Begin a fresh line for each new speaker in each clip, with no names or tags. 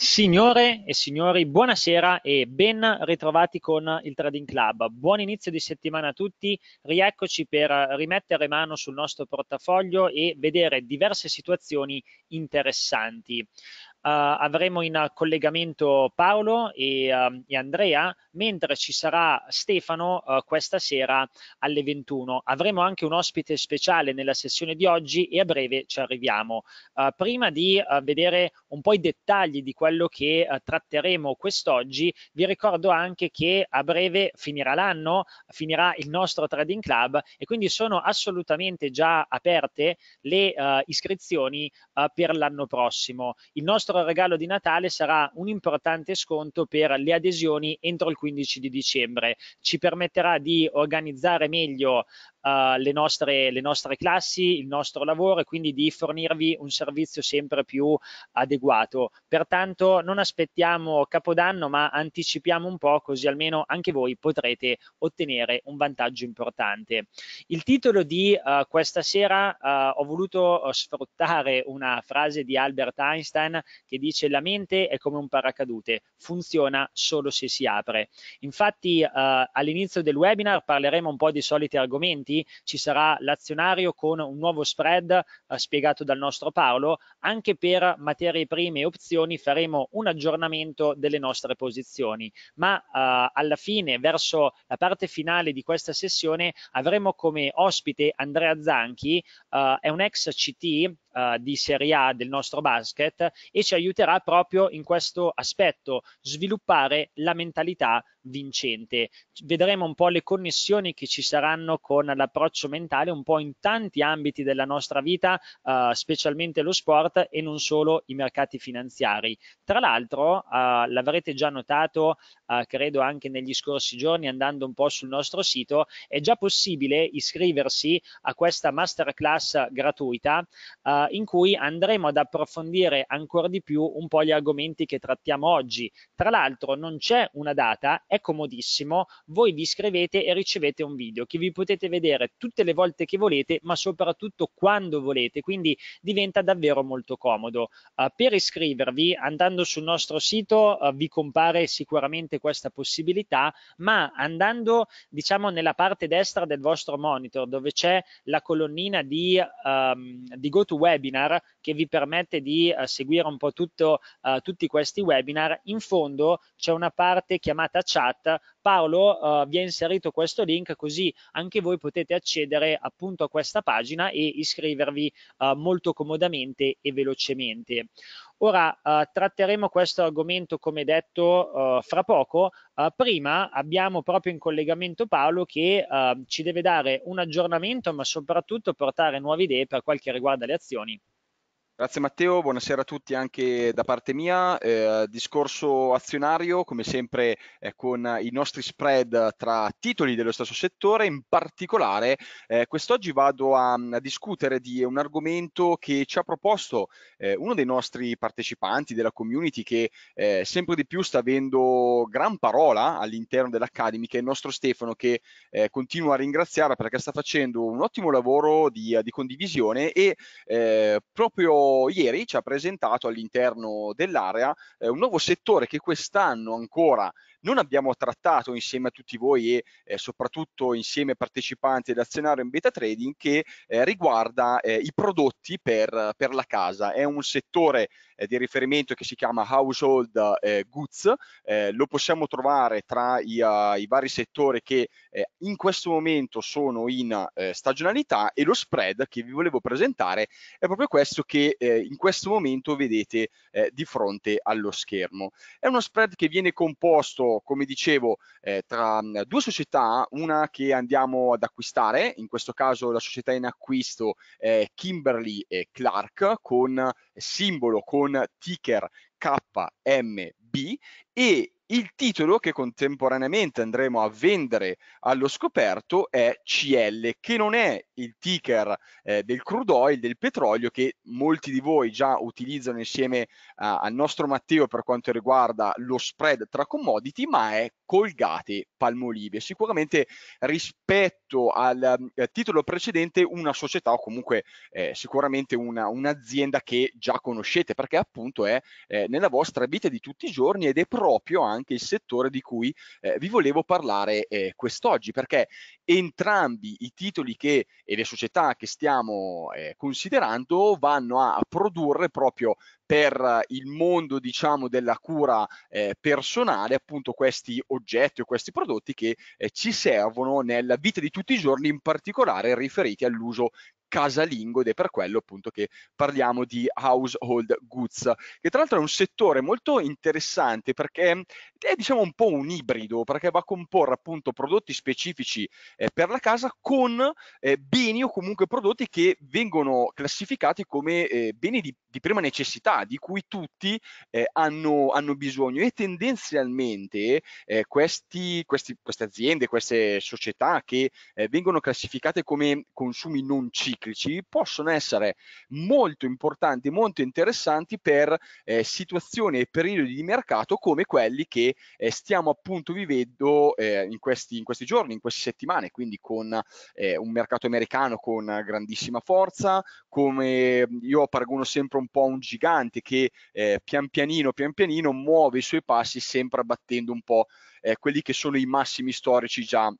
Signore e signori, buonasera e ben ritrovati con il Trading Club. Buon inizio di settimana a tutti, rieccoci per rimettere mano sul nostro portafoglio e vedere diverse situazioni interessanti. Eh, avremo in collegamento Paolo e, ehm, e, Andrea, mentre ci sarà Stefano eh, questa sera alle 21. Avremo anche un ospite speciale nella sessione di oggi e a breve ci arriviamo. Eh, prima di vedere un po' i dettagli di quello che tratteremo quest'oggi, vi ricordo anche che a breve finirà l'anno, finirà il nostro Trading Club e quindi sono assolutamente già aperte le uh, iscrizioni uh, per l'anno prossimo. Il nostro vostro regalo di Natale sarà un importante sconto per le adesioni entro il 15 di dicembre. Ci permetterà di organizzare meglio uh, le, nostre, le nostre classi, il nostro lavoro e quindi di fornirvi un servizio sempre più adeguato. Pertanto non aspettiamo Capodanno ma anticipiamo un po' così almeno anche voi potrete ottenere un vantaggio importante. Il titolo di uh, questa sera uh, ho voluto sfruttare una frase di Albert Einstein che dice la mente è come un paracadute, funziona solo se si apre. Infatti all'inizio del webinar parleremo un po' di soliti argomenti avanti ci sarà l'azionario con un nuovo spread eh, spiegato dal nostro Paolo, anche per materie prime e opzioni faremo un aggiornamento delle nostre posizioni, ma eh, alla fine, verso la parte finale di questa sessione, avremo come ospite Andrea Zanchi, eh, è un ex CT eh, di Serie A del nostro basket e ci aiuterà proprio in questo aspetto, sviluppare la mentalità vincente. Vedremo un po' le connessioni che ci saranno con l'approccio mentale un po' in tanti ambiti della nostra vita, eh, specialmente lo sport e non solo i mercati finanziari. Tra l'altro, eh, l'avrete già notato, eh, credo anche negli scorsi giorni, andando un po' sul nostro sito, è già possibile iscriversi a questa masterclass gratuita eh, in cui andremo ad approfondire ancora di più un po' gli argomenti che trattiamo oggi. Tra l'altro non c'è una data, è comodissimo, voi vi iscrivete e ricevete un video che vi potete vedere tutte le volte che volete, ma soprattutto quando volete, quindi diventa davvero molto comodo. Uh, per iscrivervi, andando sul nostro sito, uh, vi compare sicuramente questa possibilità, ma andando diciamo nella parte destra del vostro monitor dove c'è la colonnina di, um, di GoToWeb, webinar che vi permette di eh, seguire un po' tutto, eh, tutti questi webinar. In fondo c'è una parte chiamata chat. Paolo eh, vi ha inserito questo link così anche voi potete accedere appunto a questa pagina e iscrivervi eh, molto comodamente e velocemente. Ora eh, tratteremo questo argomento, come detto, eh, fra poco. Eh, prima abbiamo proprio in collegamento Paolo che eh, ci deve dare un aggiornamento, ma soprattutto portare nuove idee per quel che riguarda le azioni
Grazie Matteo, buonasera a tutti anche da parte mia. Eh, discorso azionario, come sempre eh, con i nostri spread tra titoli dello stesso settore, in particolare eh, quest'oggi vado a, a, discutere di un argomento che ci ha proposto eh, uno dei nostri partecipanti della community che eh, sempre di più sta avendo gran parola all'interno dell'Academy, che è il nostro Stefano che eh, continuo a ringraziare perché sta facendo un ottimo lavoro di, di condivisione e proprio ieri ci ha presentato all'interno dell'area eh, un nuovo settore che quest'anno ancora non abbiamo trattato insieme a tutti voi e eh, soprattutto insieme ai partecipanti dell'azionario in beta trading che eh, riguarda eh, i prodotti per, per, la casa. È un settore eh, di riferimento che si chiama household eh, goods, eh, lo possiamo trovare tra i, uh, i vari settori che in questo momento sono in stagionalità e lo spread che vi volevo presentare è proprio questo che in questo momento vedete di fronte allo schermo. È uno spread che viene composto come dicevo, eh, tra mm, due società, una che andiamo ad acquistare, in questo caso la società in acquisto è Kimberly e Clark con eh, simbolo, con ticker KMB e il titolo che contemporaneamente andremo a vendere allo scoperto è CL, che non è il ticker eh, del crude oil, del petrolio, che molti di voi già utilizzano insieme eh, al nostro Matteo per quanto riguarda lo spread tra commodity, ma è Colgate Palmolive. Sicuramente rispetto al eh, titolo precedente una società o comunque eh, sicuramente una, un'azienda che già conoscete perché appunto è eh, nella vostra vita di tutti i giorni ed è proprio anche anche il settore di cui eh, vi volevo parlare eh, quest'oggi, perché entrambi i titoli che, e le società che stiamo eh, considerando vanno a produrre proprio per il mondo diciamo della cura eh, personale appunto questi oggetti o questi prodotti che eh, ci servono nella vita di tutti i giorni in particolare riferiti all'uso casalingo ed è per quello appunto che parliamo di household goods, che tra l'altro è un settore molto interessante perché è diciamo un po' un ibrido, perché va a comporre appunto prodotti specifici eh, per la casa con eh, beni o comunque prodotti che vengono classificati come eh, beni di di prima necessità di cui tutti eh, hanno, hanno, bisogno e tendenzialmente eh, questi, questi, queste aziende, queste società che eh, vengono classificate come consumi non ciclici possono essere molto importanti, molto interessanti per eh, situazioni e periodi di mercato come quelli che eh, stiamo appunto vivendo eh, in questi, in, questi, giorni, in queste settimane, quindi con un mercato americano con grandissima forza, come io paragono sempre un po' un gigante che eh, pian pianino, pian pianino muove i suoi passi sempre abbattendo un po' eh, quelli che sono i massimi storici già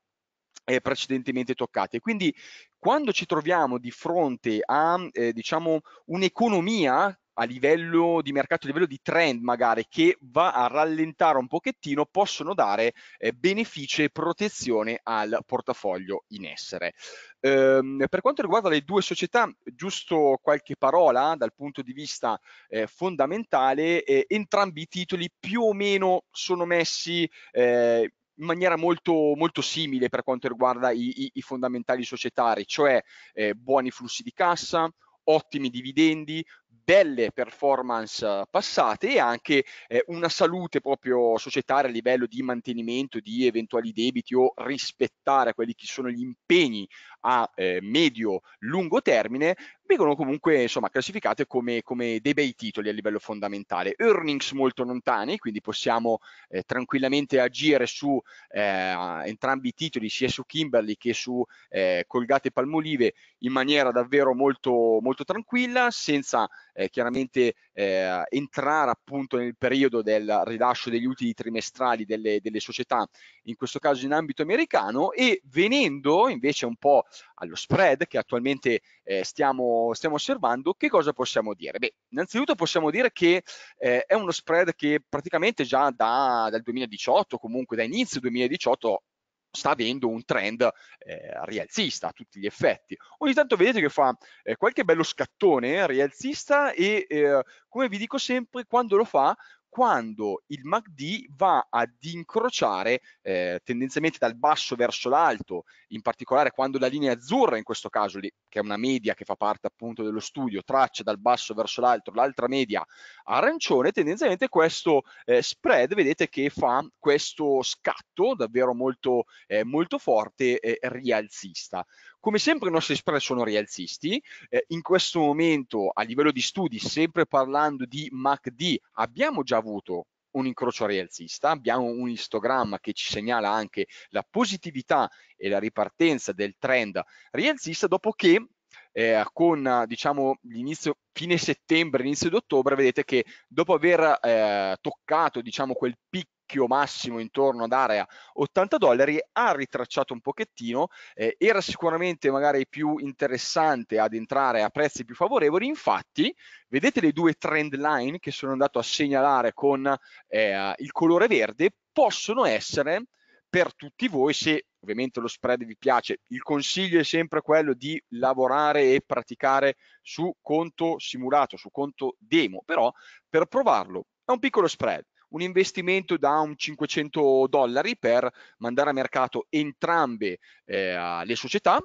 eh, precedentemente toccati. Quindi quando ci troviamo di fronte a eh, diciamo, un'economia a livello di mercato, a livello di trend magari, che va a rallentare un pochettino, possono dare eh, beneficio e protezione al portafoglio in essere. Ehm, per quanto riguarda le due società, giusto qualche parola eh, dal punto di vista eh, fondamentale, eh, entrambi i titoli più o meno sono messi eh, in maniera molto, molto, simile per quanto riguarda i, i, i fondamentali societari, cioè eh, buoni flussi di cassa, ottimi dividendi, delle performance passate e anche eh, una salute proprio societaria a livello di mantenimento di eventuali debiti o rispettare quelli che sono gli impegni a eh, medio lungo termine vengono comunque insomma, classificate come, come, dei bei titoli a livello fondamentale. Earnings molto lontani, quindi possiamo eh, tranquillamente agire su eh, entrambi i titoli, sia su Kimberly che su eh, Colgate e Palmolive, in maniera davvero molto, molto tranquilla, senza eh, chiaramente eh, entrare appunto nel periodo del rilascio degli utili trimestrali delle, delle società, in questo caso in ambito americano, e venendo invece un po' allo spread che attualmente eh, stiamo, stiamo, osservando, che cosa possiamo dire? Beh, innanzitutto possiamo dire che eh, è uno spread che praticamente già da, dal 2018, comunque da inizio 2018, sta avendo un trend eh, rialzista a tutti gli effetti. Ogni tanto vedete che fa eh, qualche bello scattone rialzista e eh, come vi dico sempre, quando lo fa quando il MACD va ad incrociare eh, tendenzialmente dal basso verso l'alto, in particolare quando la linea azzurra, in questo caso che è una media che fa parte appunto dello studio, traccia dal basso verso l'alto l'altra media arancione, tendenzialmente questo eh, spread vedete che fa questo scatto davvero molto, eh, molto forte rialzista. Come sempre i nostri spread sono rialzisti, eh, in questo momento a livello di studi, sempre parlando di MACD, abbiamo già avuto un incrocio rialzista, abbiamo un histogramma che ci segnala anche la positività e la ripartenza del trend rialzista dopo che eh, con diciamo l'inizio fine settembre, inizio di ottobre, vedete che dopo aver eh, toccato diciamo quel picco picchio massimo intorno ad area 80 dollari, ha ritracciato un pochettino, eh, era sicuramente magari più interessante ad entrare a prezzi più favorevoli, infatti vedete le due trend line che sono andato a segnalare con eh, il colore verde, possono essere per tutti voi se ovviamente lo spread vi piace. Il consiglio è sempre quello di lavorare e praticare su conto simulato, su conto demo, però per provarlo è un piccolo spread un investimento da un 500 dollari per mandare a mercato entrambe eh, le società.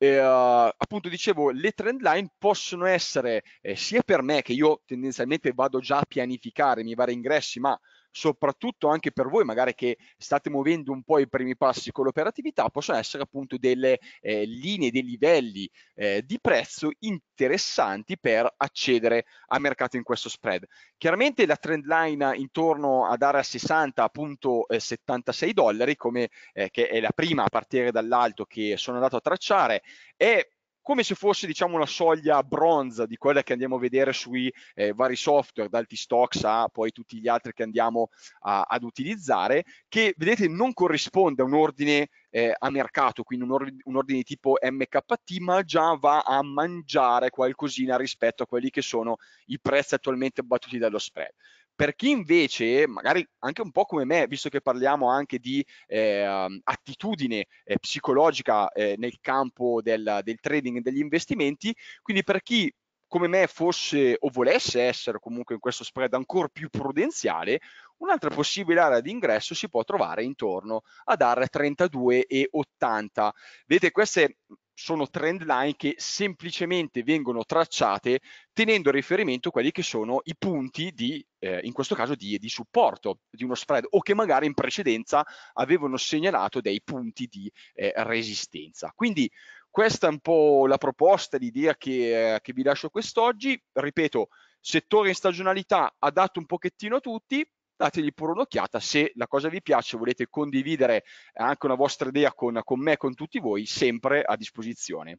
Eh, appunto dicevo le trend line possono essere eh, sia per me che io tendenzialmente vado già a pianificare i miei vari ingressi ma soprattutto anche per voi magari che state muovendo un po' i primi passi con l'operatività, possono essere appunto delle eh, linee, dei livelli eh, di prezzo interessanti per accedere a mercato in questo spread. Chiaramente la trend line intorno ad area 60.76 eh, dollari, come, eh, che è la prima a partire dall'alto che sono andato a tracciare, è come se fosse diciamo una soglia bronza di quella che andiamo a vedere sui eh, vari software, dal T-Stocks a poi tutti gli altri che andiamo a, ad utilizzare, che vedete non corrisponde a un ordine eh, a mercato, quindi un, ordine, un ordine tipo MKT, ma già va a mangiare qualcosina rispetto a quelli che sono i prezzi attualmente battuti dallo spread. Per chi invece, magari anche un po' come me, visto che parliamo anche di eh, attitudine eh, psicologica eh, nel campo del, del trading e degli investimenti, quindi per chi come me fosse o volesse essere comunque in questo spread ancora più prudenziale, un'altra possibile area di ingresso si può trovare intorno ad R32 e 80. Vedete, queste sono trend line che semplicemente vengono tracciate tenendo a riferimento quelli che sono i punti di, eh, in questo caso, di, di, supporto di uno spread o che magari in precedenza avevano segnalato dei punti di eh, resistenza. Quindi questa è un po' la proposta, l'idea che, eh, che vi lascio quest'oggi. Ripeto, settore in stagionalità adatto un pochettino a tutti, dategli pure un'occhiata. Se la cosa vi piace, volete condividere eh, anche una vostra idea con, con me, con tutti voi, sempre a disposizione.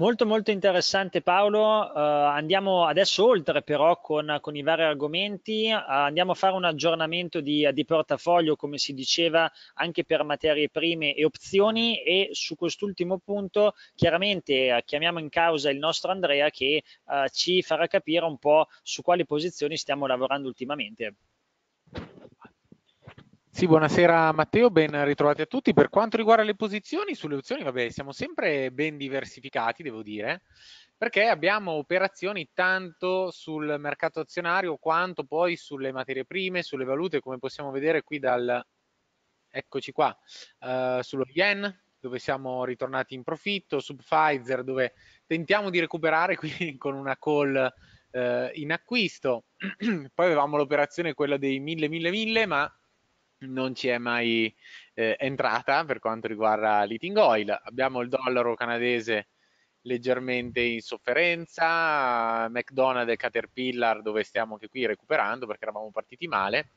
Molto molto interessante Paolo, uh, andiamo adesso oltre però con, con i vari argomenti, uh, andiamo a fare un aggiornamento di, di, portafoglio come si diceva anche per materie prime e opzioni e su quest'ultimo punto chiaramente uh, chiamiamo in causa il nostro Andrea che ci farà capire un po' su quali posizioni stiamo
lavorando ultimamente. Sì, buonasera Matteo, ben ritrovati a tutti. Per quanto riguarda le posizioni, sulle opzioni, vabbè, siamo sempre ben diversificati, devo dire, perché abbiamo operazioni tanto sul mercato azionario quanto poi sulle materie prime, sulle valute, come possiamo vedere qui dal... Eccoci qua, uh, sullo yen, dove siamo ritornati in profitto, su Pfizer dove tentiamo di recuperare qui con una call eh, in acquisto, poi avevamo l'operazione quella dei 1000 1000 1000 ma non ci è mai eh, entrata per quanto riguarda l'eating oil. Abbiamo il dollaro canadese leggermente in sofferenza, McDonald's e Caterpillar dove stiamo anche qui recuperando perché eravamo partiti male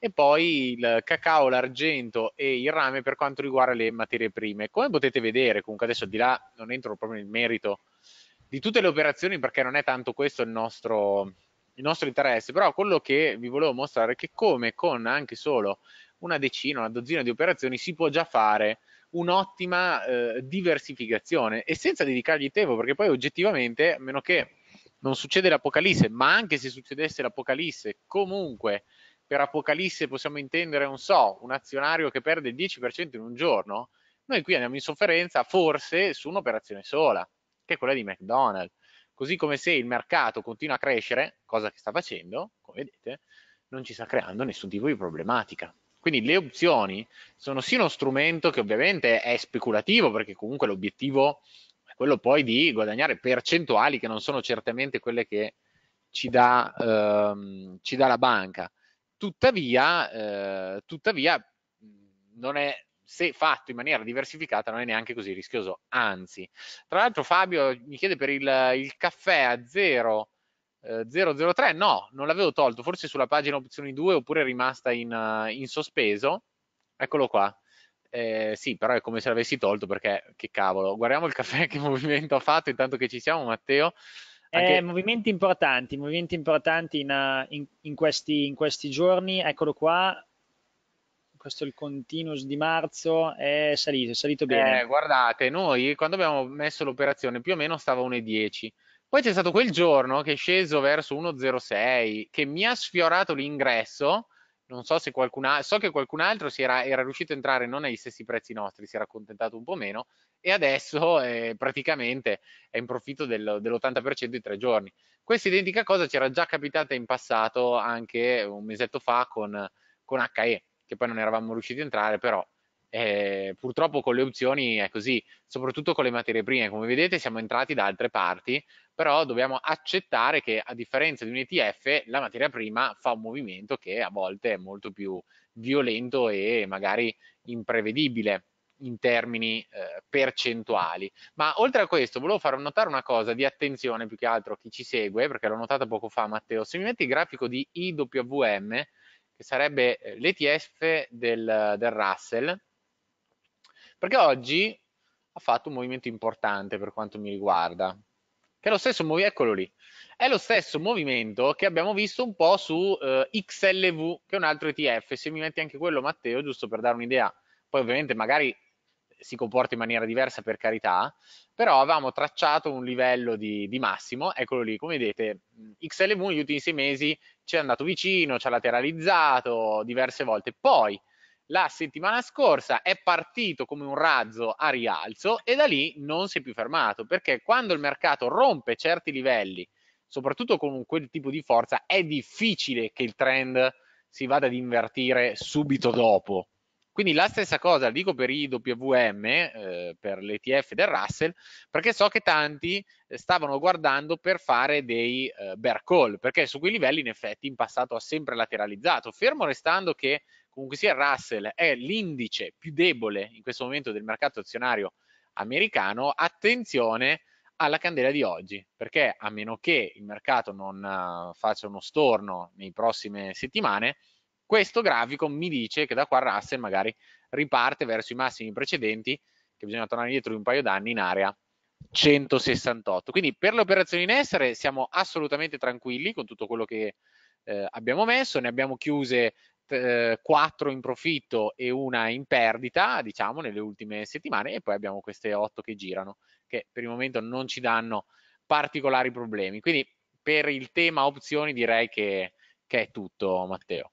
e poi il cacao, l'argento e il rame per quanto riguarda le materie prime. Come potete vedere, comunque adesso di là non entro proprio nel merito di tutte le operazioni perché non è tanto questo il nostro, il nostro interesse, però quello che vi volevo mostrare è che come con anche solo una decina, una dozzina di operazioni si può già fare un'ottima eh, diversificazione e senza dedicargli tempo, perché poi oggettivamente, a meno che non succede l'Apocalisse, ma anche se succedesse l'Apocalisse, comunque per Apocalisse possiamo intendere, non so, un azionario che perde il 10% in un giorno, noi qui andiamo in sofferenza forse su un'operazione sola, che è quella di McDonald's. Così come se il mercato continua a crescere, cosa che sta facendo, come vedete, non ci sta creando nessun tipo di problematica. Quindi le opzioni sono sì uno strumento che ovviamente è speculativo, perché comunque l'obiettivo è quello poi di guadagnare percentuali che non sono certamente quelle che ci dà, ehm, ci dà la banca. Tuttavia, eh, tuttavia non è se fatto in maniera diversificata non è neanche così rischioso, anzi. Tra l'altro Fabio mi chiede per il, il caffè a 0, eh, 003, no, non l'avevo tolto, forse sulla pagina opzioni 2 oppure è rimasta in, uh, in sospeso, eccolo qua. Eh, sì, però è come se l'avessi tolto perché che cavolo, guardiamo il caffè che movimento ha fatto intanto che ci siamo Matteo. Eh, Anche... Eh, movimenti importanti, movimenti importanti in, eh, in,
in, questi, in questi giorni, eccolo qua, questo è il continuous di marzo, è salito, è salito bene. Eh,
guardate, noi quando abbiamo messo l'operazione più o meno stava 1,10. Poi c'è stato quel giorno che è sceso verso 1,06 che mi ha sfiorato l'ingresso. Non so se qualcun altro, so che qualcun altro era, era, riuscito a entrare non agli stessi prezzi nostri, si era accontentato un po' meno e adesso eh, praticamente è in profitto del, dell'80% di tre giorni. Questa identica cosa c'era già capitata in passato anche un mesetto fa con, con HE che poi non eravamo riusciti a entrare, però eh, purtroppo con le opzioni è così, soprattutto con le materie prime, come vedete siamo entrati da altre parti, però dobbiamo accettare che a differenza di un ETF la materia prima fa un movimento che a volte è molto più violento e magari imprevedibile in termini eh, percentuali. Ma oltre a questo, volevo far notare una cosa di attenzione più che altro a chi ci segue, perché l'ho notata poco fa, Matteo. Se mi metti il grafico di IWM, che sarebbe eh, l'ETF del, del Russell, perché oggi ha fatto un movimento importante per quanto mi riguarda, che è lo stesso movimento, eccolo lì, è lo stesso movimento che abbiamo visto un po' su eh, XLV, che è un altro ETF, se mi metti anche quello Matteo, giusto per dare un'idea, poi ovviamente magari si comporta in maniera diversa per carità, però avevamo tracciato un livello di, di massimo, eccolo lì, come vedete, mm, XLV negli ultimi sei mesi ci è andato vicino, ci ha lateralizzato diverse volte. Poi la settimana scorsa è partito come un razzo a rialzo e da lì non si è più fermato perché quando il mercato rompe certi livelli, soprattutto con quel tipo di forza, è difficile che il trend si vada ad invertire subito dopo. Quindi la stessa cosa la dico per i WM, eh, per l'ETF del Russell, perché so che tanti eh, stavano guardando per fare dei eh, bear call, perché su quei livelli in effetti in passato ha sempre lateralizzato, fermo restando che comunque sia il Russell è l'indice più debole in questo momento del mercato azionario americano, attenzione alla candela di oggi, perché a meno che il mercato non uh, faccia uno storno nei prossime settimane, questo grafico mi dice che da qua Russell magari riparte verso i massimi precedenti, che bisogna tornare indietro di un paio d'anni in area 168. Quindi per le operazioni in essere siamo assolutamente tranquilli con tutto quello che eh, abbiamo messo, ne abbiamo chiuse eh, 4 in profitto e una in perdita, diciamo, nelle ultime settimane e poi abbiamo queste 8 che girano, che per il momento non ci danno particolari problemi. Quindi per il tema opzioni direi che, che è tutto, Matteo.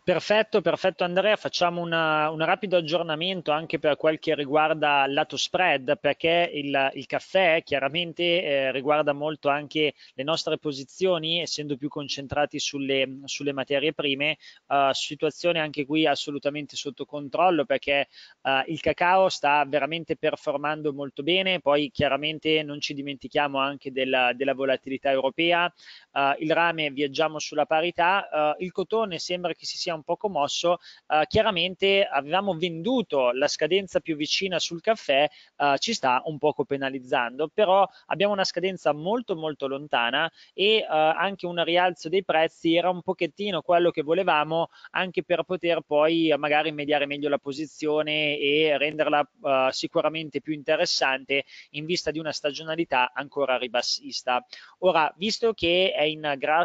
Perfetto, perfetto Andrea, facciamo una, un rapido aggiornamento anche per quel che riguarda il lato spread, perché il, il caffè chiaramente eh, riguarda molto anche le nostre posizioni, essendo più concentrati sulle, sulle materie prime, uh, situazione anche qui assolutamente sotto controllo perché uh, il cacao sta veramente performando molto bene, poi chiaramente non ci dimentichiamo anche della, della volatilità europea, uh, il rame viaggiamo sulla parità, il cotone sembra che si sia sia un po' commosso, eh, chiaramente avevamo venduto la scadenza più vicina sul caffè, eh, ci sta un poco penalizzando, però abbiamo una scadenza molto molto lontana e eh, anche un rialzo dei prezzi era un pochettino quello che volevamo anche per poter poi magari mediare meglio la posizione e renderla eh, sicuramente più interessante in vista di una stagionalità ancora ribassista. Ora, visto che è in,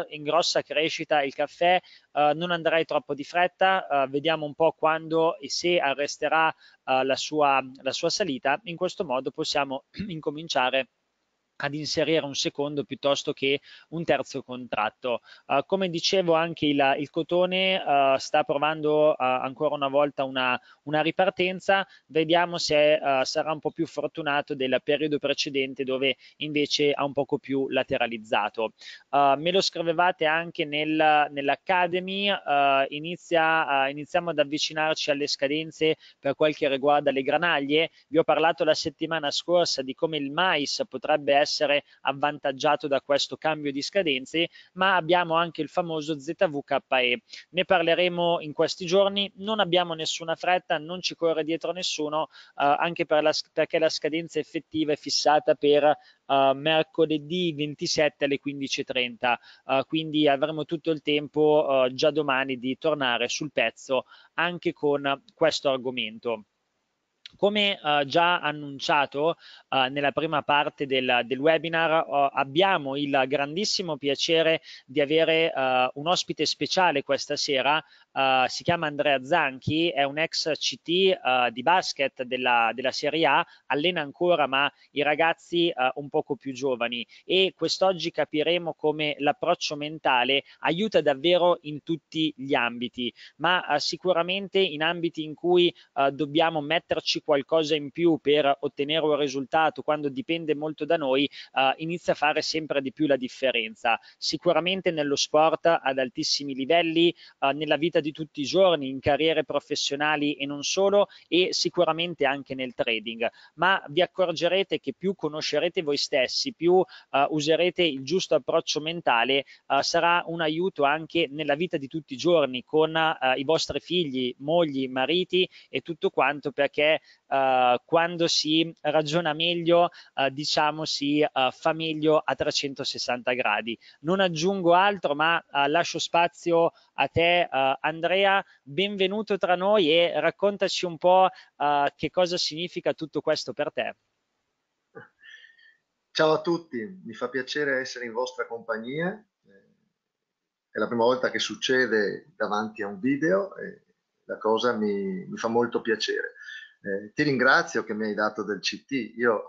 in grossa crescita il caffè, eh, non andrei troppo di fretta, eh, vediamo un po' quando e se arresterà eh, la sua, la, sua, salita, in questo modo possiamo incominciare ad inserire un secondo piuttosto che un terzo contratto. Uh, come dicevo anche il, il cotone uh, sta provando uh, ancora una volta una, una ripartenza, vediamo se sarà un po' più fortunato del periodo precedente dove invece ha un poco più lateralizzato. me lo scrivevate anche nel, nell'Academy, inizia, iniziamo ad avvicinarci alle scadenze per quel che riguarda le granaglie, vi ho parlato la settimana scorsa di come il mais potrebbe essere essere avvantaggiato da questo cambio di scadenze, ma abbiamo anche il famoso ZVKE. Ne parleremo in questi giorni, non abbiamo nessuna fretta, non ci corre dietro nessuno, eh, anche per la, perché la scadenza effettiva è fissata per Uh, mercoledì 27 alle 15.30, uh, eh, quindi avremo tutto il tempo uh, già domani di tornare sul pezzo anche con questo argomento. Come eh, già annunciato eh, nella prima parte del, del webinar, oh, abbiamo il grandissimo piacere di avere eh, un ospite speciale questa sera, eh, si chiama Andrea Zanchi, è un ex CT eh, di basket della, della, Serie A, allena ancora ma i ragazzi eh, un poco più giovani e quest'oggi capiremo come l'approccio mentale aiuta davvero in tutti gli ambiti, ma sicuramente in ambiti in cui dobbiamo metterci darci qualcosa in più per ottenere un risultato quando dipende molto da noi, eh, inizia a fare sempre di più la differenza. Sicuramente nello sport ad altissimi livelli, eh, nella vita di tutti i giorni, in carriere professionali e non solo, e sicuramente anche nel trading. Ma vi accorgerete che più conoscerete voi stessi, più eh, userete il giusto approccio mentale, eh, sarà un aiuto anche nella vita di tutti i giorni con eh, i vostri figli, mogli, mariti e tutto quanto perché eh, quando si ragiona meglio, eh, diciamo si eh, fa meglio a 360 gradi. Non aggiungo altro, ma eh, lascio spazio a te eh, Andrea, benvenuto tra noi e raccontaci un po' eh, che cosa significa tutto questo per te. Ciao a
tutti, mi fa piacere essere in vostra compagnia. È la prima volta che succede davanti a un video e la cosa mi, mi fa molto piacere. Eh, ti ringrazio che mi hai dato del CT. Io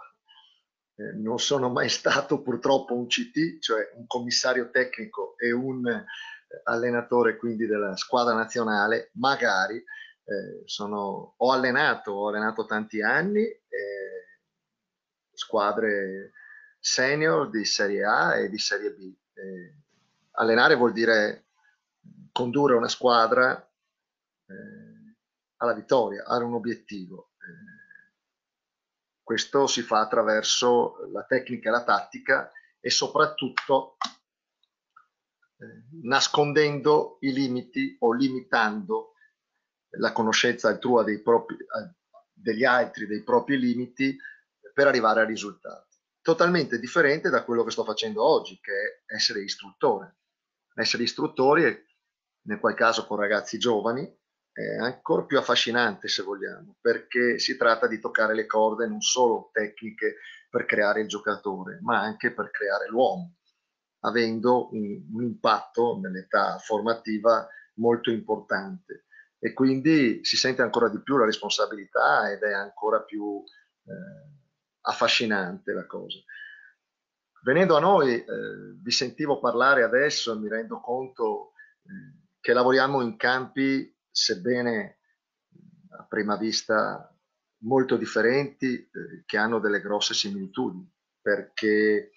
eh, non sono mai stato purtroppo un CT, cioè un commissario tecnico e un eh, allenatore quindi della squadra nazionale, magari eh, sono, ho allenato, ho allenato tanti anni eh, squadre senior di Serie A e di Serie B. Eh, allenare vuol dire condurre una squadra eh, alla vittoria, ad un obiettivo. Eh. questo si fa attraverso la tecnica e la tattica e soprattutto eh, nascondendo i limiti o limitando la conoscenza altrua propri, degli altri, dei propri limiti per arrivare a risultati. Totalmente differente da quello che sto facendo oggi, che è essere istruttore. Essere istruttori, nel qual caso con ragazzi giovani, è ancora più affascinante se vogliamo, perché si tratta di toccare le corde non solo tecniche per creare il giocatore, ma anche per creare l'uomo, avendo un, un impatto nell'età formativa molto importante e quindi si sente ancora di più la responsabilità ed è ancora più eh, affascinante la cosa. Venendo a noi, eh, vi sentivo parlare adesso e mi rendo conto eh, che lavoriamo in campi sebbene a prima vista molto differenti, eh, che hanno delle grosse similitudini, perché eh,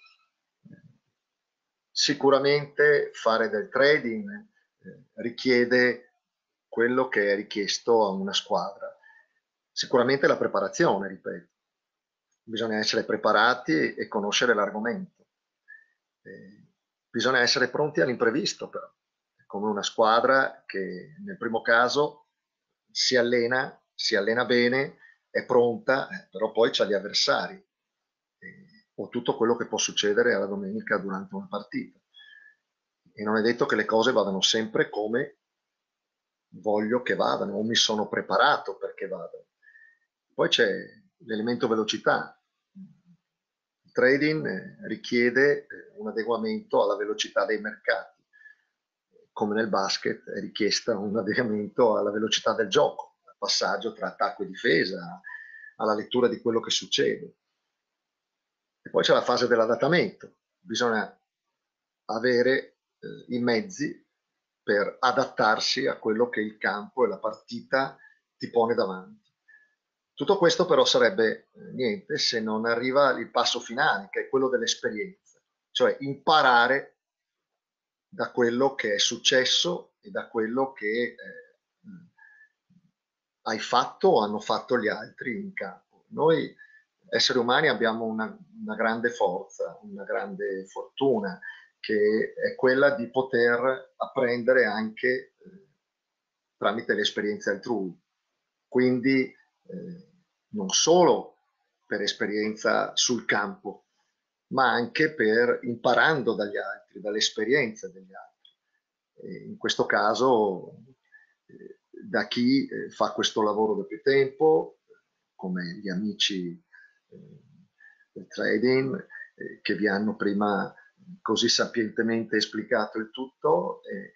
sicuramente fare del trading eh, richiede quello che è richiesto a una squadra. Sicuramente la preparazione, ripeto. Bisogna essere preparati e conoscere l'argomento. Eh, bisogna essere pronti all'imprevisto, però come una squadra che nel primo caso si allena, si allena bene, è pronta, però poi c'ha gli avversari eh, o tutto quello che può succedere alla domenica durante una partita. E non è detto che le cose vadano sempre come voglio che vadano o mi sono preparato perché vadano. Poi c'è l'elemento velocità. Il trading eh, richiede eh, un adeguamento alla velocità dei mercati come nel basket, è richiesta un adeguamento alla velocità del gioco, al passaggio tra attacco e difesa, alla lettura di quello che succede. E poi c'è la fase dell'adattamento, bisogna avere eh, i mezzi per adattarsi a quello che il campo e la partita ti pone davanti. Tutto questo però sarebbe eh, niente se non arriva il passo finale, che è quello dell'esperienza, cioè imparare da quello che è successo e da quello che eh, hai fatto o hanno fatto gli altri in campo. Noi esseri umani abbiamo una, una grande forza, una grande fortuna, che è quella di poter apprendere anche eh, tramite le esperienze altrui. Quindi eh, non solo per esperienza sul campo, ma anche per imparando dagli altri, dall'esperienza degli altri. in questo caso eh, da chi eh, fa questo lavoro da più tempo, come gli amici eh, del trading, che vi hanno prima così sapientemente esplicato il tutto e,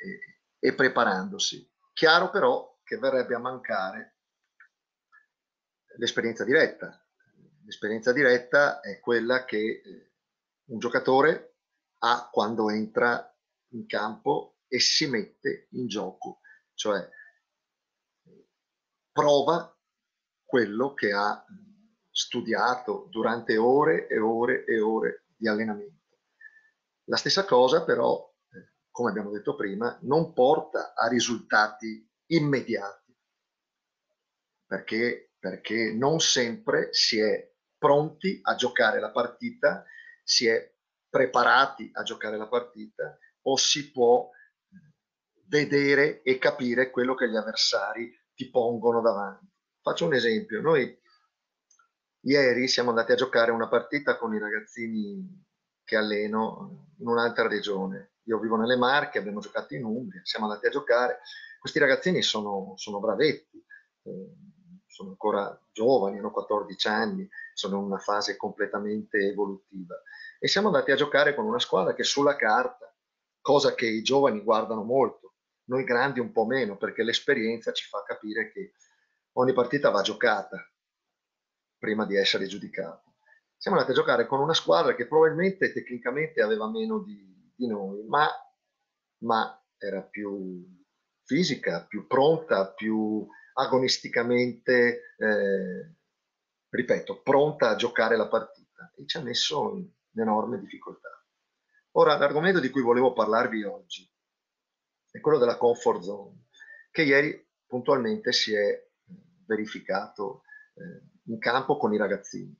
e, e preparandosi. Chiaro però che verrebbe a mancare l'esperienza diretta. L'esperienza diretta è quella che un giocatore ha quando entra in campo e si mette in gioco, cioè prova quello che ha studiato durante ore e ore e ore di allenamento. La stessa cosa però, eh, come abbiamo detto prima, non porta a risultati immediati, perché, perché non sempre si è pronti a giocare la partita si è preparati a giocare la partita o si può vedere e capire quello che gli avversari ti pongono davanti. Faccio un esempio, noi ieri siamo andati a giocare una partita con i ragazzini che alleno in un'altra regione. Io vivo nelle Marche, abbiamo giocato in Umbria, siamo andati a giocare. Questi ragazzini sono, sono bravetti, eh, sono ancora giovani, hanno 14 anni, sono in una fase completamente evolutiva. E siamo andati a giocare con una squadra che sulla carta, cosa che i giovani guardano molto, noi grandi un po' meno, perché l'esperienza ci fa capire che ogni partita va giocata prima di essere giudicata. Siamo andati a giocare con una squadra che probabilmente tecnicamente aveva meno di, di noi, ma, ma era più fisica, più pronta, più agonisticamente eh, ripeto, pronta a giocare la partita e ci ha messo in enorme difficoltà. Ora, l'argomento di cui volevo parlarvi oggi è quello della comfort zone, che ieri puntualmente si è eh, verificato eh, in campo con i ragazzini.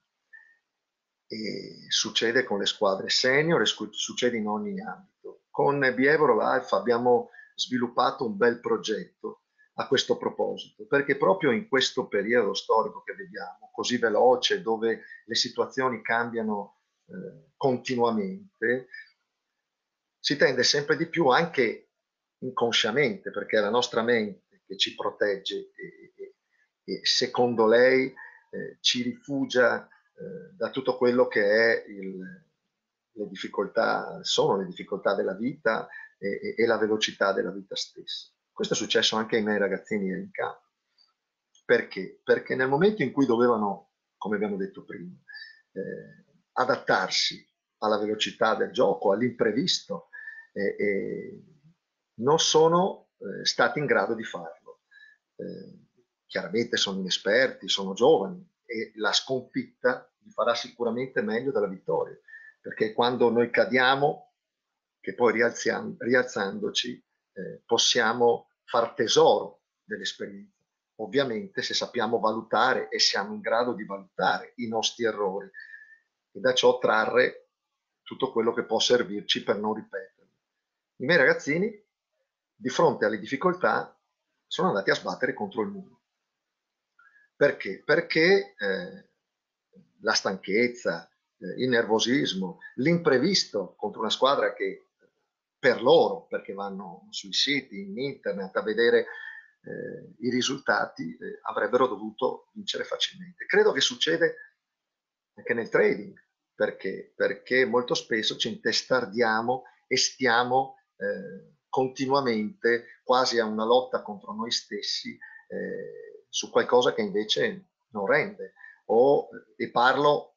E succede con le squadre senior e succede in ogni ambito. Con Bievoro Life abbiamo sviluppato un bel progetto a questo proposito, perché proprio in questo periodo storico che vediamo, così veloce, dove le situazioni cambiano eh, continuamente, si tende sempre di più anche inconsciamente, perché è la nostra mente che ci protegge e, e, e secondo lei eh, ci rifugia eh, da tutto quello che è il, le difficoltà, sono le difficoltà della vita e, e la velocità della vita stessa. Questo è successo anche ai miei ragazzini in campo. Perché? Perché nel momento in cui dovevano, come abbiamo detto prima, eh, adattarsi alla velocità del gioco, all'imprevisto, eh, eh, non sono eh, stati in grado di farlo. Eh, chiaramente sono inesperti, sono giovani e la sconfitta gli farà sicuramente meglio della vittoria, perché quando noi cadiamo, che poi rialziamo, rialzandoci eh, possiamo far tesoro dell'esperienza. Ovviamente se sappiamo valutare e siamo in grado di valutare i nostri errori e da ciò trarre tutto quello che può servirci per non ripeterli. I miei ragazzini, di fronte alle difficoltà, sono andati a sbattere contro il muro. Perché? Perché eh, la stanchezza, eh, il nervosismo, l'imprevisto contro una squadra che per loro, perché vanno sui siti, in internet a vedere eh, i risultati, eh, avrebbero dovuto vincere facilmente. Credo che succede anche nel trading, perché? Perché molto spesso ci intestardiamo e stiamo eh, continuamente quasi a una lotta contro noi stessi eh, su qualcosa che invece non rende. O, e parlo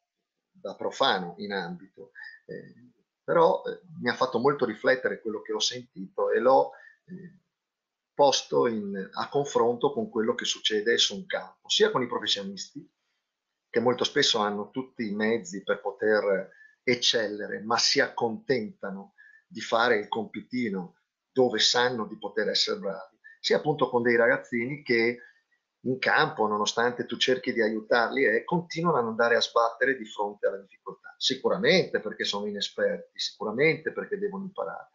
da profano in ambito eh, però eh, mi ha fatto molto riflettere quello che ho sentito e l'ho eh, posto in, a confronto con quello che succede sul campo, sia con i professionisti, che molto spesso hanno tutti i mezzi per poter eccellere, ma si accontentano di fare il compitino dove sanno di poter essere bravi, sia appunto con dei ragazzini che in campo, nonostante tu cerchi di aiutarli, e eh, continuano ad andare a sbattere di fronte alla difficoltà. Sicuramente perché sono inesperti, sicuramente perché devono imparare,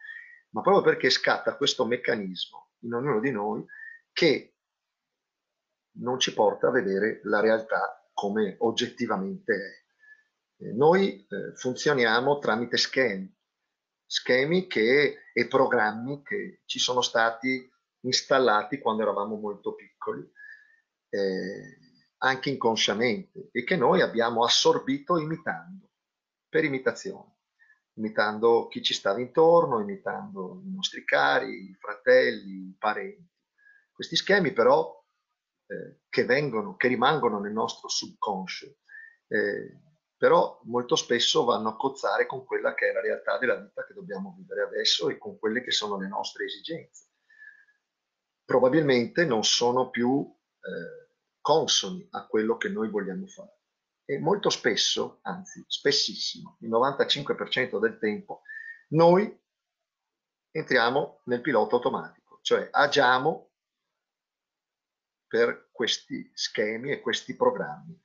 ma proprio perché scatta questo meccanismo in ognuno di noi che non ci porta a vedere la realtà come oggettivamente è. Noi eh, funzioniamo tramite schemi, schemi che, e programmi che ci sono stati installati quando eravamo molto piccoli eh, anche inconsciamente e che noi abbiamo assorbito imitando, per imitazione, imitando chi ci stava intorno, imitando i nostri cari, i fratelli, i parenti. Questi schemi però eh, che, vengono, che rimangono nel nostro subconscio, eh, però molto spesso vanno a cozzare con quella che è la realtà della vita che dobbiamo vivere adesso e con quelle che sono le nostre esigenze. Probabilmente non sono più eh, consoni a quello che noi vogliamo fare. E molto spesso, anzi spessissimo, il 95% del tempo, noi entriamo nel pilota automatico, cioè agiamo per questi schemi e questi programmi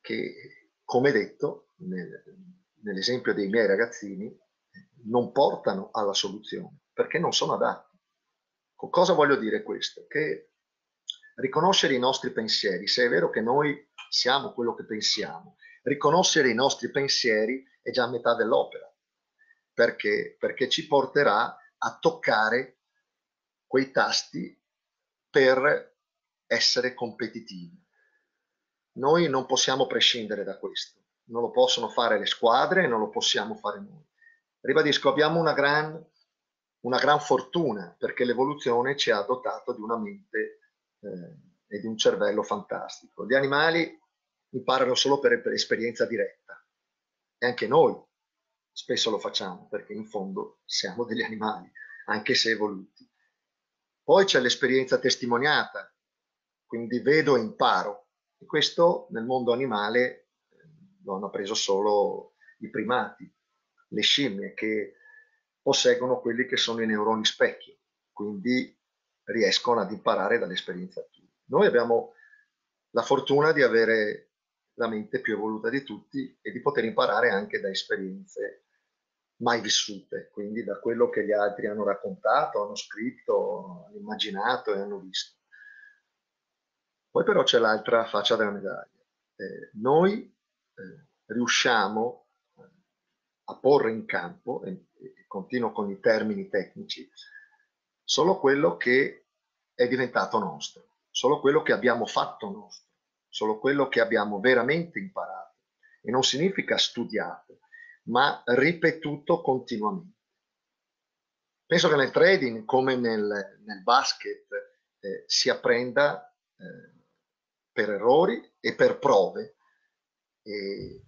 che, come detto, nel, nell'esempio dei miei ragazzini, non portano alla soluzione perché non sono adatti. cosa voglio dire questo? Che riconoscere i nostri pensieri, se è vero che noi siamo quello che pensiamo, riconoscere i nostri pensieri è già a metà dell'opera, perché? perché ci porterà a toccare quei tasti per essere competitivi. Noi non possiamo prescindere da questo, non lo possono fare le squadre, e non lo possiamo fare noi. Ribadisco, abbiamo una gran, una gran fortuna perché l'evoluzione ci ha dotato di una mente eh, e di un cervello fantastico. Gli animali imparano solo per, per esperienza diretta e anche noi spesso lo facciamo perché in fondo siamo degli animali, anche se evoluti. Poi c'è l'esperienza testimoniata, quindi vedo e imparo. E questo nel mondo animale eh, lo hanno preso solo i primati, le scimmie che posseggono quelli che sono i neuroni specchio, quindi riescono ad imparare dall'esperienza altrui. Noi abbiamo la fortuna di avere la mente più evoluta di tutti e di poter imparare anche da esperienze mai vissute, quindi da quello che gli altri hanno raccontato, hanno scritto, hanno immaginato e hanno visto. Poi però c'è l'altra faccia della medaglia. Eh, noi eh, riusciamo eh, a porre in campo, e, e continuo con i termini tecnici, solo quello che è diventato nostro, solo quello che abbiamo fatto nostro, solo quello che abbiamo veramente imparato. E non significa studiato, ma ripetuto continuamente. Penso che nel trading, come nel, nel basket, eh, si apprenda eh, per errori e per prove. E,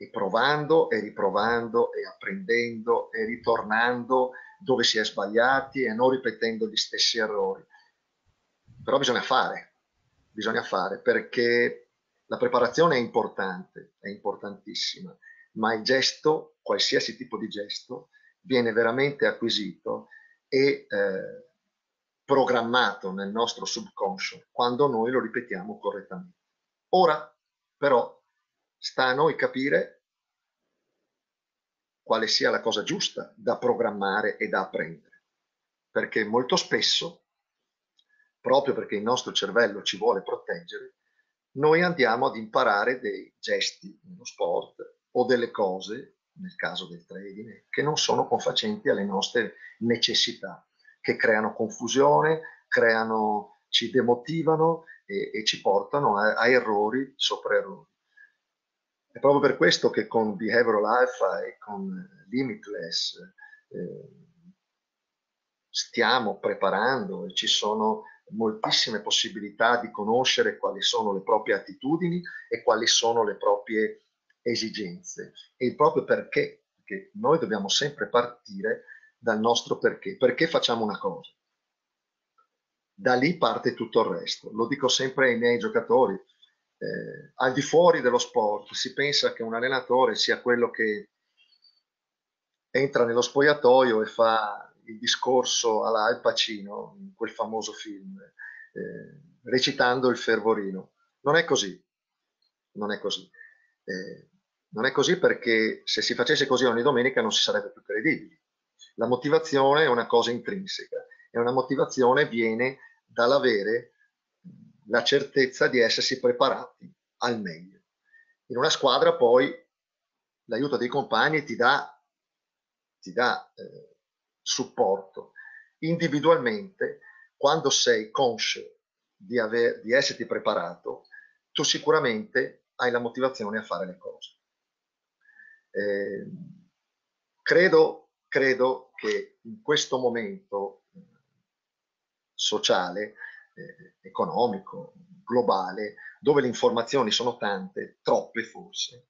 e provando e riprovando e apprendendo e ritornando dove si è sbagliati e non ripetendo gli stessi errori. Però bisogna fare, bisogna fare perché la preparazione è importante, è importantissima, ma il gesto, qualsiasi tipo di gesto, viene veramente acquisito e eh, programmato nel nostro subconscio quando noi lo ripetiamo correttamente. Ora però sta a noi capire quale sia la cosa giusta da programmare e da apprendere, perché molto spesso, proprio perché il nostro cervello ci vuole proteggere, noi andiamo ad imparare dei gesti nello sport o delle cose, nel caso del trading, che non sono confacenti alle nostre necessità, che creano confusione, creano, ci demotivano e, e ci portano a, a errori sopra errori. È proprio per questo che con Behavioral Alpha e con eh, Limitless eh, stiamo preparando e ci sono moltissime possibilità di conoscere quali sono le proprie attitudini e quali sono le proprie esigenze. E proprio perché, perché noi dobbiamo sempre partire dal nostro perché, perché facciamo una cosa. Da lì parte tutto il resto. Lo dico sempre ai miei giocatori, eh, al di fuori dello sport si pensa che un allenatore sia quello che entra nello spogliatoio e fa il discorso alla Al Pacino in quel famoso film, eh, recitando il fervorino. Non è così, non è così. Eh, non è così perché se si facesse così ogni domenica non si sarebbe più credibili. La motivazione è una cosa intrinseca e una motivazione viene dall'avere la certezza di essersi preparati al meglio. In una squadra poi l'aiuto dei compagni ti dà, ti dà eh, supporto. Individualmente, quando sei conscio di, aver, di esserti preparato, tu sicuramente hai la motivazione a fare le cose. Eh, credo, credo che in questo momento eh, sociale eh, economico, globale, dove le informazioni sono tante, troppe forse.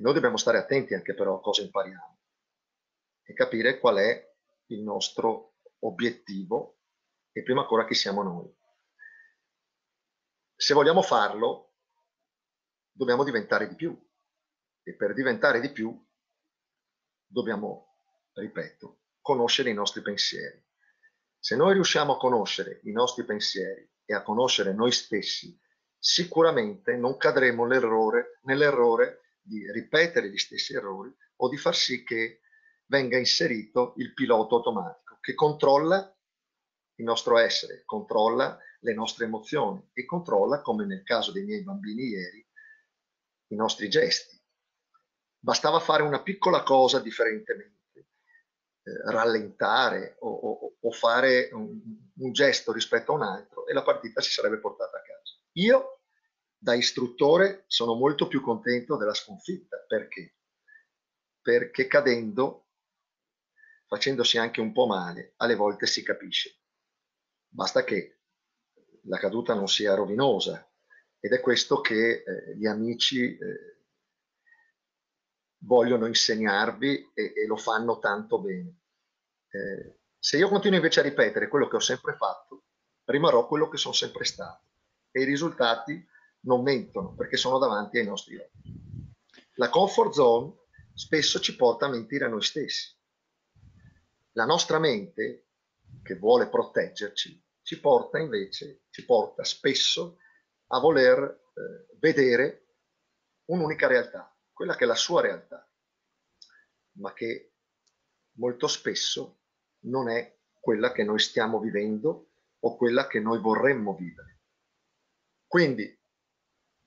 noi dobbiamo stare attenti anche però a cosa impariamo e capire qual è il nostro obiettivo e prima ancora chi siamo noi. Se vogliamo farlo, dobbiamo diventare di più e per diventare di più dobbiamo, ripeto, conoscere i nostri pensieri se noi riusciamo a conoscere i nostri pensieri e a conoscere noi stessi, sicuramente non cadremo nell'errore di ripetere gli stessi errori o di far sì che venga inserito il pilota automatico che controlla il nostro essere, controlla le nostre emozioni e controlla, come nel caso dei miei bambini ieri, i nostri gesti. Bastava fare una piccola cosa differentemente eh, rallentare o, o, o fare un, un, gesto rispetto a un altro e la partita si sarebbe portata a casa. Io da istruttore sono molto più contento della sconfitta perché? Perché cadendo, facendosi anche un po' male, alle volte si capisce. Basta che la caduta non sia rovinosa ed è questo che eh, gli amici eh, vogliono insegnarvi e, e lo fanno tanto bene. Eh, se io continuo invece a ripetere quello che ho sempre fatto, rimarrò quello che sono sempre stato e i risultati non mentono perché sono davanti ai nostri occhi. La comfort zone spesso ci porta a mentire a noi stessi. La nostra mente, che vuole proteggerci, ci porta invece, ci porta spesso a voler eh, vedere un'unica realtà quella che è la sua realtà, ma che molto spesso non è quella che noi stiamo vivendo o quella che noi vorremmo vivere. Quindi,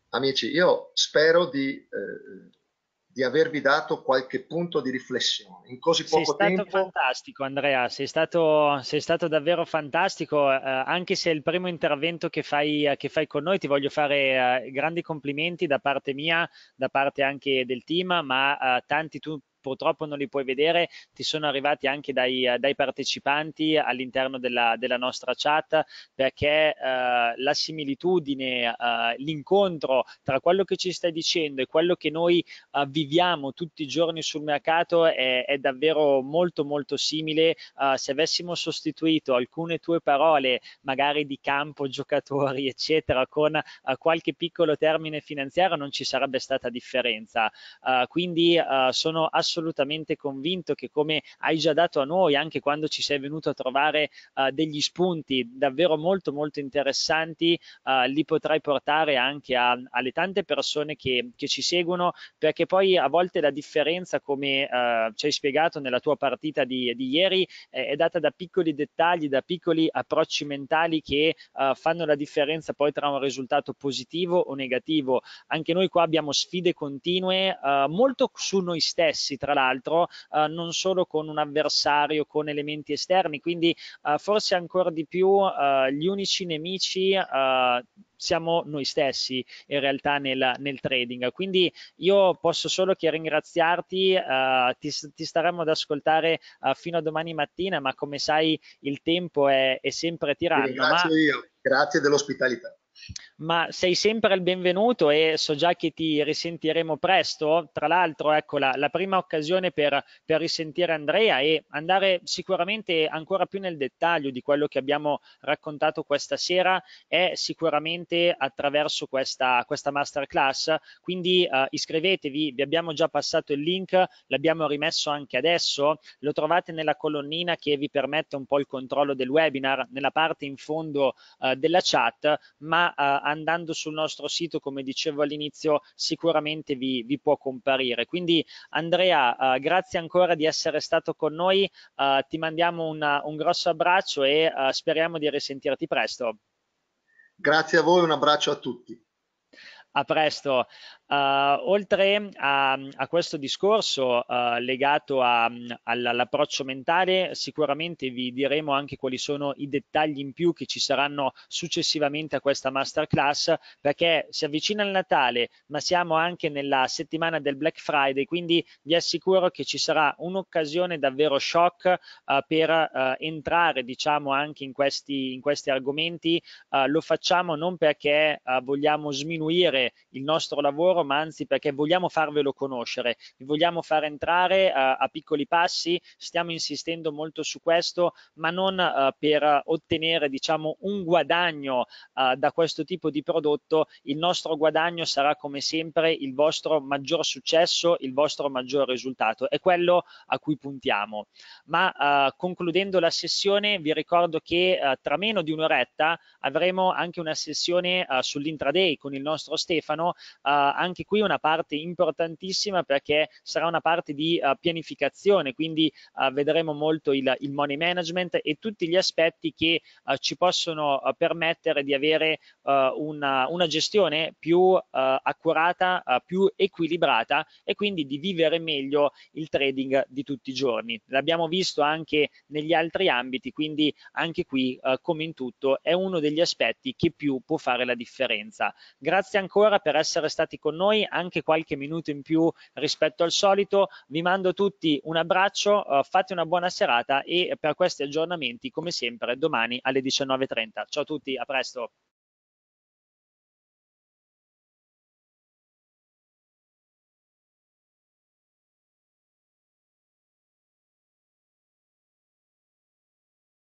amici, io spero di eh, di avervi dato qualche punto di riflessione in così poco tempo. Sei stato tempo...
fantastico Andrea, sei stato, sei stato davvero fantastico, eh, anche se è il primo intervento che fai, che fai con noi, ti voglio fare eh, grandi complimenti da parte mia, da parte anche del team, ma eh, tanti tu, purtroppo non li puoi vedere, ti sono arrivati anche dai, eh, dai partecipanti all'interno della, della, nostra chat perché eh, la similitudine, eh, l'incontro tra quello che ci stai dicendo e quello che noi eh, viviamo tutti i giorni sul mercato è, è davvero molto molto simile. Eh, se avessimo sostituito alcune tue parole, magari di campo, giocatori, eccetera, con eh, qualche piccolo termine finanziario non ci sarebbe stata differenza. quindi sono assolutamente assolutamente convinto che come hai già dato a noi anche quando ci sei venuto a trovare uh, degli spunti davvero molto molto interessanti uh, li potrai portare anche a, alle tante persone che, che, ci seguono perché poi a volte la differenza come uh, ci hai spiegato nella tua partita di, di ieri è, è, data da piccoli dettagli, da piccoli approcci mentali che fanno la differenza poi tra un risultato positivo o negativo. Anche noi qua abbiamo sfide continue molto su noi stessi tra l'altro eh, non solo con un avversario, con elementi esterni, quindi eh, forse ancora di più eh, gli unici nemici eh, siamo noi stessi in realtà nel, nel, trading. Quindi io posso solo che ringraziarti, uh, ti, ti, staremo ad ascoltare uh, fino a domani mattina, ma come sai il tempo è, è sempre tiranno. Grazie ma...
io, grazie dell'ospitalità
ma sei sempre il benvenuto e so già che ti risentiremo presto. Tra l'altro, ecco la, la prima occasione per, per, risentire Andrea e andare sicuramente ancora più nel dettaglio di quello che abbiamo raccontato questa sera è sicuramente attraverso questa, questa masterclass. Quindi uh, iscrivetevi, vi abbiamo già passato il link, l'abbiamo rimesso anche adesso, lo trovate nella colonnina che vi permette un po' il controllo del webinar, nella parte in fondo uh, della chat, ma ma eh, andando sul nostro sito, come dicevo all'inizio, sicuramente vi, vi, può comparire. Quindi Andrea, eh, grazie ancora di essere stato con noi, eh, ti mandiamo una, un grosso abbraccio e eh, speriamo di risentirti presto.
Grazie a voi, un abbraccio a tutti.
A presto. Uh, oltre a, a, questo discorso uh, legato all'approccio mentale, sicuramente vi diremo anche quali sono i dettagli in più che ci saranno successivamente a questa masterclass, perché si avvicina il Natale, ma siamo anche nella settimana del Black Friday, quindi vi assicuro che ci sarà un'occasione davvero shock uh, per entrare diciamo, anche in questi, in questi argomenti. lo facciamo non perché vogliamo sminuire il nostro lavoro, ma anzi perché vogliamo farvelo conoscere, vi vogliamo far entrare a, eh, a piccoli passi, stiamo insistendo molto su questo, ma non eh, per ottenere diciamo, un guadagno eh, da questo tipo di prodotto, il nostro guadagno sarà come sempre il vostro maggior successo, il vostro maggior risultato, è quello a cui puntiamo. Ma concludendo la sessione vi ricordo che tra meno di un'oretta avremo anche una sessione sull'intraday con il nostro Stefano, anche anche qui una parte importantissima perché sarà una parte di uh, pianificazione, quindi uh, vedremo molto il, il, money management e tutti gli aspetti che uh, ci possono permettere di avere una, una, gestione più accurata, più equilibrata e quindi di vivere meglio il trading di tutti i giorni. L'abbiamo visto anche negli altri ambiti, quindi anche qui, come in tutto, è uno degli aspetti che più può fare la differenza. Grazie ancora per essere stati con noi noi anche qualche minuto in più rispetto al solito. Vi mando tutti un abbraccio, eh, fate una buona serata e per questi aggiornamenti come sempre domani alle 19.30. Ciao a tutti, a presto.